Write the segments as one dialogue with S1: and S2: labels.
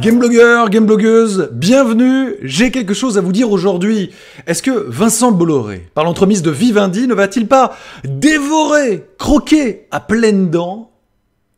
S1: Game gameblogueuse, game bienvenue. J'ai quelque chose à vous dire aujourd'hui. Est-ce que Vincent Bolloré, par l'entremise de Vivendi, ne va-t-il pas dévorer, croquer à pleines dents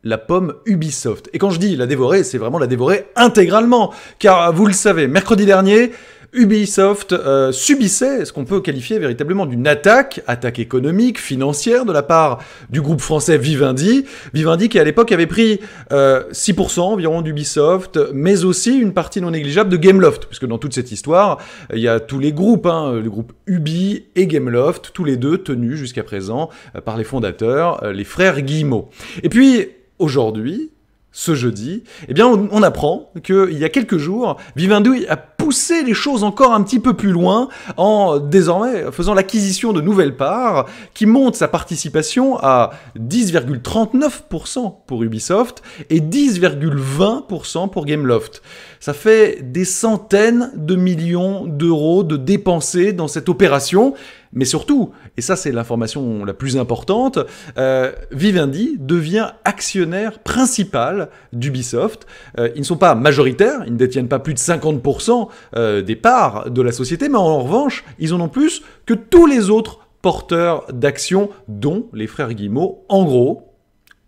S1: la pomme Ubisoft Et quand je dis la dévorer, c'est vraiment la dévorer intégralement, car vous le savez, mercredi dernier, Ubisoft euh, subissait ce qu'on peut qualifier véritablement d'une attaque, attaque économique, financière de la part du groupe français Vivendi. Vivendi qui à l'époque avait pris 6% euh, environ d'Ubisoft, mais aussi une partie non négligeable de Gameloft, puisque dans toute cette histoire, euh, il y a tous les groupes, hein, le groupe Ubi et Gameloft, tous les deux tenus jusqu'à présent par les fondateurs, les frères Guillemot. Et puis, aujourd'hui, ce jeudi, eh bien, on, on apprend qu'il y a quelques jours, Vivendi a pousser les choses encore un petit peu plus loin en désormais faisant l'acquisition de nouvelles parts qui montent sa participation à 10,39% pour Ubisoft et 10,20% pour Gameloft. Ça fait des centaines de millions d'euros de dépensés dans cette opération mais surtout, et ça c'est l'information la plus importante, euh, Vivendi devient actionnaire principal d'Ubisoft. Euh, ils ne sont pas majoritaires, ils ne détiennent pas plus de 50% euh, des parts de la société, mais en revanche, ils en ont plus que tous les autres porteurs d'actions, dont les frères Guimau. En gros,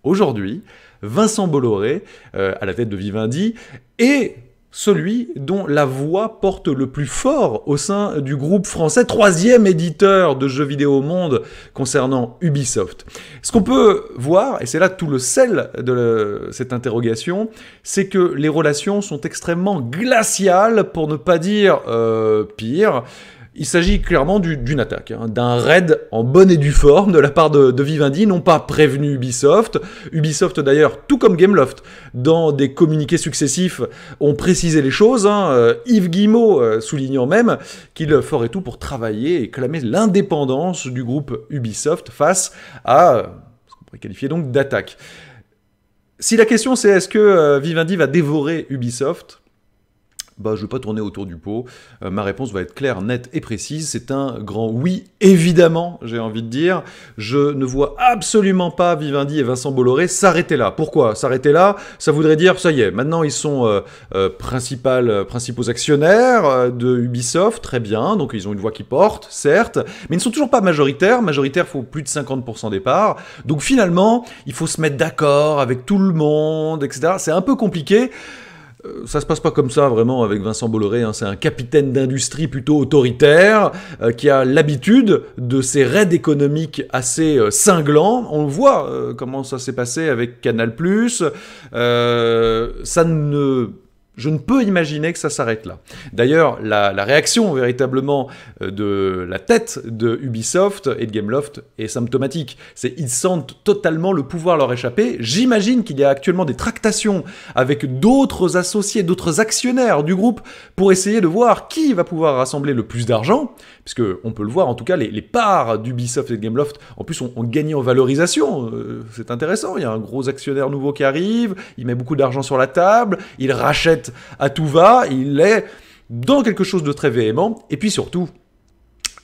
S1: aujourd'hui, Vincent Bolloré, à la tête de Vivendi, et celui dont la voix porte le plus fort au sein du groupe français, troisième éditeur de jeux vidéo au monde concernant Ubisoft. Ce qu'on peut voir, et c'est là tout le sel de cette interrogation, c'est que les relations sont extrêmement glaciales, pour ne pas dire euh, pire, il s'agit clairement d'une attaque, hein, d'un raid en bonne et due forme de la part de, Vivendi, non pas prévenu Ubisoft. Ubisoft d'ailleurs, tout comme Gameloft, dans des communiqués successifs, ont précisé les choses. Hein, euh, Yves Guimau euh, soulignant même qu'il ferait tout pour travailler et clamer l'indépendance du groupe Ubisoft face à euh, ce qu'on pourrait qualifier donc d'attaque. Si la question c'est est-ce que Vivendi va dévorer Ubisoft, bah, je ne vais pas tourner autour du pot. Euh, ma réponse va être claire, nette et précise. C'est un grand oui, évidemment, j'ai envie de dire. Je ne vois absolument pas Vivendi et Vincent Bolloré s'arrêter là. Pourquoi S'arrêter là, ça voudrait dire, ça y est, maintenant ils sont euh, euh, principaux actionnaires de Ubisoft, très bien, donc ils ont une voix qui porte, certes, mais ils ne sont toujours pas majoritaires. Majoritaires, faut plus de 50% des parts. Donc finalement, il faut se mettre d'accord avec tout le monde, etc. C'est un peu compliqué. Euh, ça se passe pas comme ça vraiment avec Vincent Bolloré, hein. c'est un capitaine d'industrie plutôt autoritaire euh, qui a l'habitude de ces raids économiques assez euh, cinglants. On voit comment ça s'est passé avec Canal+. ça ne je ne peux imaginer que ça s'arrête là. D'ailleurs, la, réaction véritablement euh, de la tête de Ubisoft et de Gameloft est symptomatique. C'est ils sentent totalement le pouvoir leur échapper. J'imagine qu'il y a actuellement des tractations avec d'autres associés, d'autres actionnaires du groupe pour essayer de voir qui va pouvoir rassembler le plus d'argent, puisque on peut le voir en tout cas les, parts d'Ubisoft et de Gameloft en plus ont, gagné en valorisation. Euh, c'est intéressant. Il y a un gros actionnaire nouveau qui arrive, il met beaucoup d'argent sur la table, il rachète à tout va, il est dans quelque chose de très véhément, et puis surtout,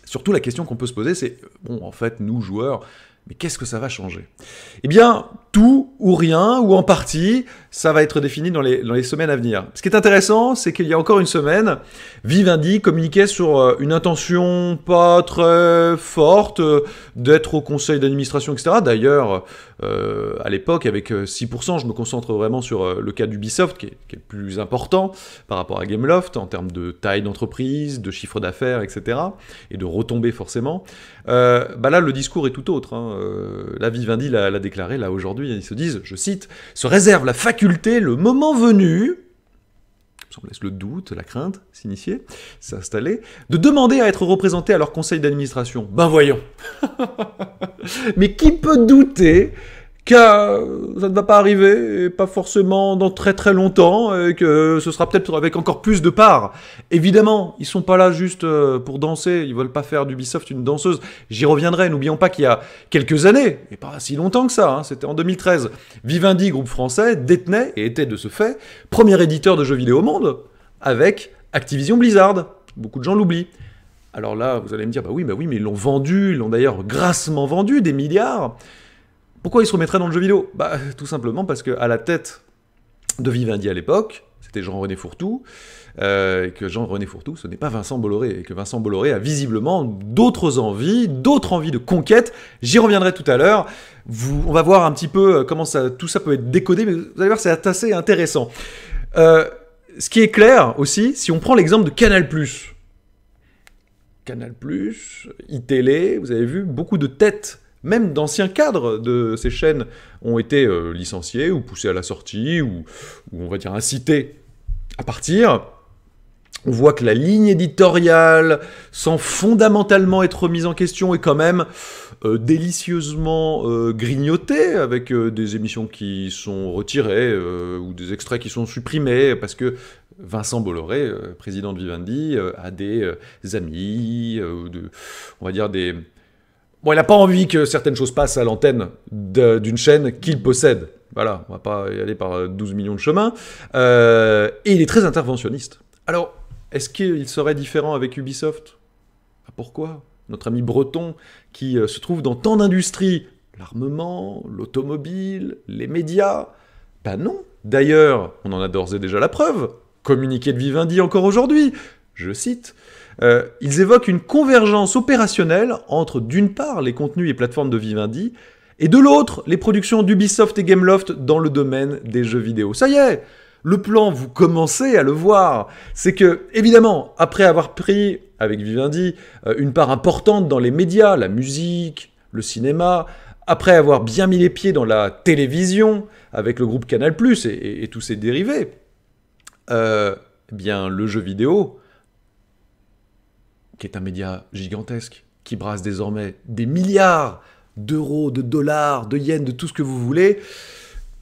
S1: surtout la question qu'on peut se poser, c'est, bon, en fait, nous, joueurs, mais qu'est-ce que ça va changer Eh bien, tout ou rien, ou en partie, ça va être défini dans les, semaines à venir. Ce qui est intéressant, c'est qu'il y a encore une semaine, Vivendi communiquait sur euh, une intention pas très euh, forte euh, d'être au conseil d'administration, etc. D'ailleurs, à l'époque, avec 6%, je me concentre vraiment sur le cas d'Ubisoft, qui, est le plus important par rapport à Gameloft, en termes de taille d'entreprise, de chiffre d'affaires, etc. Et de retomber, forcément. bah là, le discours est tout autre. Hein. Euh, la Vivendi l'a déclaré là aujourd'hui. Ils se disent, je cite, se réserve la faculté le moment venu. laisse le doute, la crainte s'initier, s'installer, de demander à être représenté à leur conseil d'administration. Ben voyons. Mais qui peut douter euh, ça ne va pas arriver, et pas forcément dans très très longtemps, et que ce sera peut-être avec encore plus de parts. Évidemment, ils sont pas là juste euh, pour danser, ils veulent pas faire d'Ubisoft une danseuse. J'y reviendrai, n'oublions pas qu'il y a quelques années, et pas si longtemps que ça, hein, c'était en 2013, Vivendi, groupe français, détenait, et était de ce fait, premier éditeur de jeux vidéo au monde, avec Activision Blizzard. Beaucoup de gens l'oublient. Alors là, vous allez me dire, bah oui, bah oui, mais ils l'ont vendu, ils l'ont d'ailleurs grassement vendu, des milliards. Pourquoi il se remettrait dans le jeu vidéo Bah, tout simplement parce que à la tête de Vivendi à l'époque, c'était Jean-René Fourtou, euh, et que Jean-René Fourtou, ce n'est pas Vincent Bolloré, et que Vincent Bolloré a visiblement d'autres envies, d'autres envies de conquête. J'y reviendrai tout à l'heure. on va voir un petit peu euh, comment ça, tout ça peut être décodé, mais vous allez voir, c'est assez intéressant. Euh, ce qui est clair aussi, si on prend l'exemple de Canal+, Canal+, iTélé, vous avez vu beaucoup de têtes même d'anciens cadres de ces chaînes ont été euh, licenciés ou poussés à la sortie ou, on va dire incités à partir. On voit que la ligne éditoriale, sans fondamentalement être mise en question, est quand même euh, délicieusement euh, grignotée, avec des émissions qui sont retirées ou des extraits qui sont supprimés, parce que Vincent Bolloré, président de Vivendi, a des amis, de, on va dire des, Bon, il n'a pas envie que certaines choses passent à l'antenne d'une chaîne qu'il possède. Voilà, on va pas y aller par 12 euh, millions de chemins. Euh, et il est très interventionniste. Alors, est-ce qu'il serait différent avec Ubisoft ah, Pourquoi Notre ami Breton, qui euh, se trouve dans tant d'industries, l'armement, l'automobile, les médias. Ben non. D'ailleurs, on en a d'ores et déjà la preuve. Communiqué de Vivendi encore aujourd'hui. Je cite. Euh, ils évoquent une convergence opérationnelle entre d'une part les contenus et plateformes de Vivendi, et de l'autre les productions d'Ubisoft et Gameloft dans le domaine des jeux vidéo. Ça y est, le plan, vous commencez à le voir. C'est que, évidemment, après avoir pris, avec Vivendi, euh, une part importante dans les médias, la musique, le cinéma, après avoir bien mis les pieds dans la télévision, avec le groupe Canal+, et, et, tous ses dérivés, euh, eh bien, le jeu vidéo qui est un média gigantesque, qui brasse désormais des milliards d'euros, de dollars, de yens, de tout ce que vous voulez,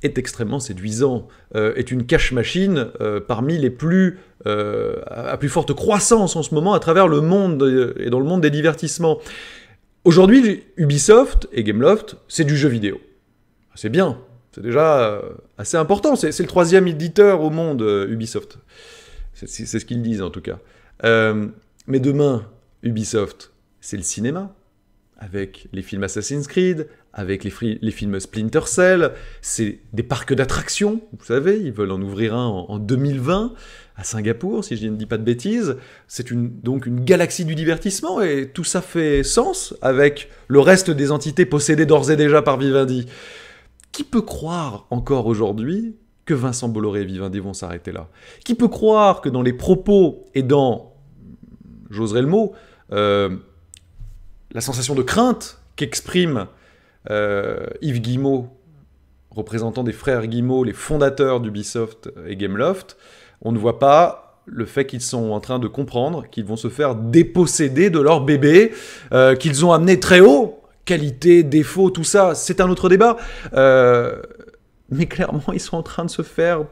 S1: est extrêmement séduisant, euh, est une cash machine euh, parmi les plus euh, à plus forte croissance en ce moment à travers le monde et dans le monde des divertissements. Aujourd'hui, Ubisoft et Gameloft, c'est du jeu vidéo. C'est bien, c'est déjà assez important. C'est le troisième éditeur au monde, Ubisoft. C'est ce qu'ils disent en tout cas. Mais demain, Ubisoft, c'est le cinéma. Avec les films Assassin's Creed, avec les, films Splinter Cell, c'est des parcs d'attractions, vous savez, ils veulent en ouvrir un en, 2020 à Singapour, si je ne dis pas de bêtises. C'est donc une galaxie du divertissement et tout ça fait sens avec le reste des entités possédées d'ores et déjà par Vivendi. Qui peut croire encore aujourd'hui que Vincent Bolloré et Vivendi vont s'arrêter là Qui peut croire que dans les propos et dans j'oserais le mot, euh, la sensation de crainte qu'exprime euh, Yves Guillemot, représentant des frères Guillemot, les fondateurs d'Ubisoft et Gameloft, on ne voit pas le fait qu'ils sont en train de comprendre qu'ils vont se faire déposséder de leur bébé, euh, qu'ils ont amené très haut, qualité, défaut, tout ça, c'est un autre débat. mais clairement, ils sont en train de se faire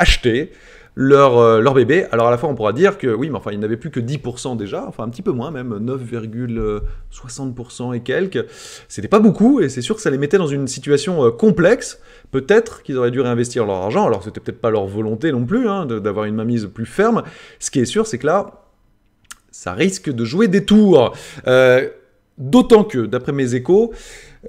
S1: acheter leur, euh, leur bébé. Alors à la fois, on pourra dire que oui, mais enfin, il n'avait plus que 10% déjà, enfin un petit peu moins même, 9,60% et quelques. C'était pas beaucoup, et c'est sûr que ça les mettait dans une situation euh, complexe. Peut-être qu'ils auraient dû réinvestir leur argent, alors c'était peut-être pas leur volonté non plus, hein, d'avoir une mainmise plus ferme. Ce qui est sûr, c'est que là, ça risque de jouer des tours. Euh, D'autant que, d'après mes échos,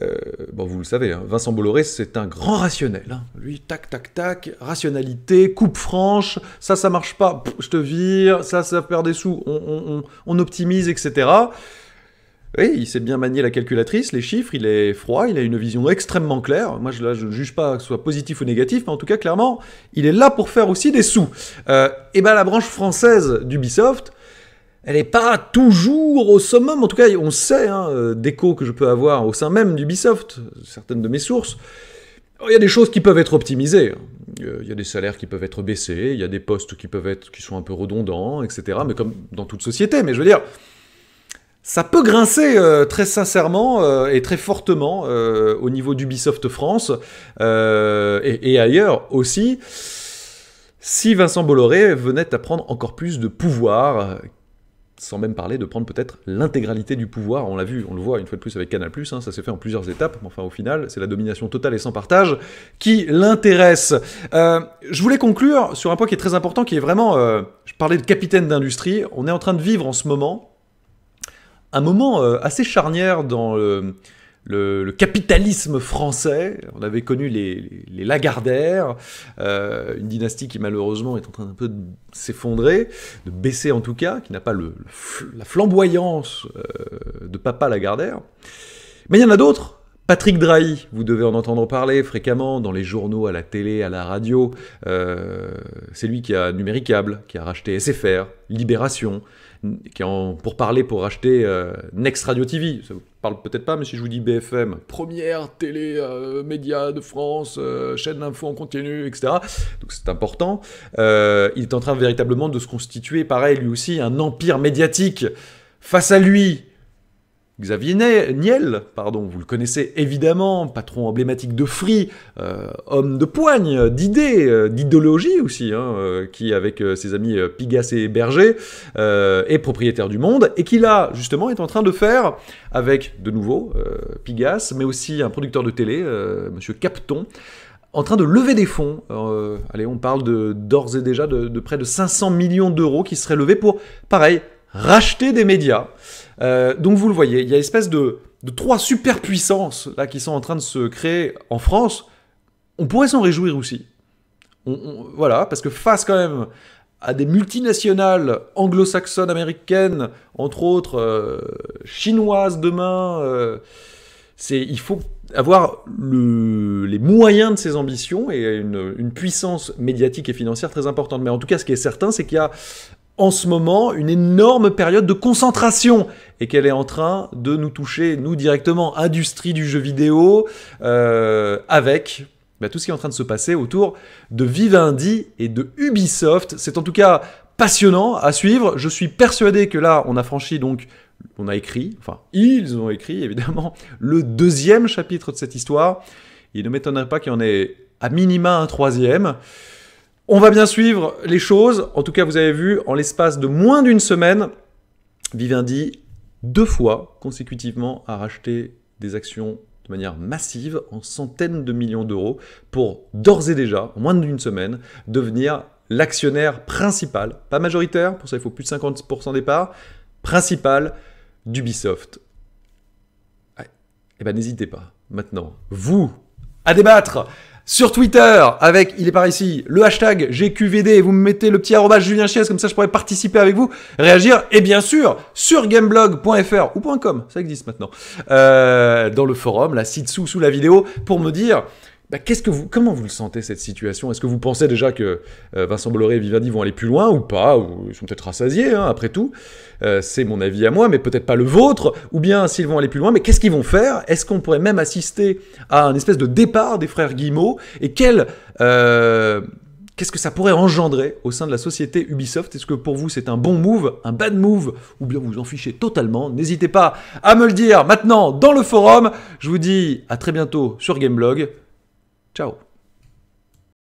S1: euh, bon, vous le savez, hein, Vincent Bolloré, c'est un grand rationnel. Hein. Lui, tac, tac, tac, rationalité, coupe franche, ça, ça marche pas, je te vire, ça, ça perd des sous, on, optimise, etc. Oui, il sait bien manier la calculatrice, les chiffres, il est froid, il a une vision extrêmement claire. Moi, je, ne juge pas que ce soit positif ou négatif, mais en tout cas, clairement, il est là pour faire aussi des sous. Euh, et bien, la branche française d'Ubisoft, elle n'est pas toujours au summum. En tout cas, on sait, hein, euh, d'échos que je peux avoir au sein même d'Ubisoft, certaines de mes sources, il y a des choses qui peuvent être optimisées. Hein. Euh, il y a des salaires qui peuvent être baissés, il y a des postes qui peuvent être qui sont un peu redondants, etc. Mais comme dans toute société, mais je veux dire, ça peut grincer euh, très sincèrement et très fortement au niveau d'Ubisoft France et, et, ailleurs aussi. Si Vincent Bolloré venait à prendre encore plus de pouvoir, sans même parler de prendre peut-être l'intégralité du pouvoir. On l'a vu, on le voit une fois de plus avec Canal+, hein, ça s'est fait en plusieurs étapes, mais enfin au final, c'est la domination totale et sans partage qui l'intéresse. Euh, je voulais conclure sur un point qui est très important, qui est vraiment... Euh, je parlais de capitaine d'industrie, on est en train de vivre en ce moment un moment euh, assez charnière dans le le, capitalisme français. On avait connu les, les, Lagardères, euh, une dynastie qui malheureusement est en train peu de s'effondrer, de baisser en tout cas, qui n'a pas la flamboyance euh, de Papa Lagardère. Mais il y en a d'autres. Patrick Drahi, vous devez en entendre parler fréquemment dans les journaux, à la télé, à la radio. Euh, c'est lui qui a Numéricable, qui a racheté SFR, Libération, qui pour parler pour racheter euh, Next Radio TV. Ça vous parle peut-être pas, mais si je vous dis BFM, première télé euh, média de France, chaîne d'info en continu, etc. Donc c'est important. il est en train véritablement de se constituer, pareil lui aussi, un empire médiatique. Face à lui, Xavier Niel, pardon, vous le connaissez évidemment, patron emblématique de Free, euh, homme de poigne, euh, d'idées, euh, d'idéologie aussi, hein, qui avec ses amis Pigas et Berger est propriétaire du Monde, et qui là justement est en train de faire avec de nouveau Pigas, mais aussi un producteur de télé, Monsieur Capton, en train de lever des fonds. allez, on parle d'ores et déjà de, près de 500 millions d'euros qui seraient levés pour, pareil, racheter des médias. Euh, donc vous le voyez, il y a une espèce de, de trois superpuissances là qui sont en train de se créer en France. On pourrait s'en réjouir aussi. voilà, parce que face quand même à des multinationales anglo-saxonnes américaines, entre autres euh, chinoises demain, euh, c'est il faut avoir les moyens de ces ambitions et une, puissance médiatique et financière très importante. Mais en tout cas, ce qui est certain, c'est qu'il y a en ce moment une énorme période de concentration et qu'elle est en train de nous toucher, nous directement, industrie du jeu vidéo, euh, avec bah, tout ce qui est en train de se passer autour de Vivendi et de Ubisoft. C'est en tout cas passionnant à suivre. Je suis persuadé que là, on a franchi donc on a écrit, enfin ils ont écrit évidemment, le deuxième chapitre de cette histoire. Il ne m'étonnerait pas qu'il y en ait à minima un troisième. On va bien suivre les choses. En tout cas, vous avez vu, en l'espace de moins d'une semaine, Vivendi, deux fois consécutivement, a racheté des actions de manière massive, en centaines de millions d'euros, pour d'ores et déjà, en moins d'une semaine, devenir l'actionnaire principal, pas majoritaire, pour ça il faut plus de 50% des parts, principal d'Ubisoft. Ah, eh bien n'hésitez pas, maintenant, vous à débattre sur Twitter avec il est par ici le hashtag GQVD vous me mettez le petit arroba Julien Chies comme ça je pourrais participer avec vous réagir et bien sûr sur gameblog.fr ou .com ça existe maintenant euh, dans le forum là ci-dessous sous la vidéo pour me dire bah, que vous, comment vous le sentez cette situation Est-ce que vous pensez déjà que euh, Vincent Bolloré et Vivendi vont aller plus loin ou pas Ou ils sont peut-être rassasiés, hein, après tout. Euh, c'est mon avis à moi, mais peut-être pas le vôtre. Ou bien s'ils vont aller plus loin, mais qu'est-ce qu'ils vont faire Est-ce qu'on pourrait même assister à un espèce de départ des frères Guillemot Et quel euh, Qu'est-ce que ça pourrait engendrer au sein de la société Ubisoft Est-ce que pour vous c'est un bon move, un bad move, ou bien vous vous en fichez totalement N'hésitez pas à me le dire maintenant dans le forum. Je vous dis à très bientôt sur Gameblog. Ciao.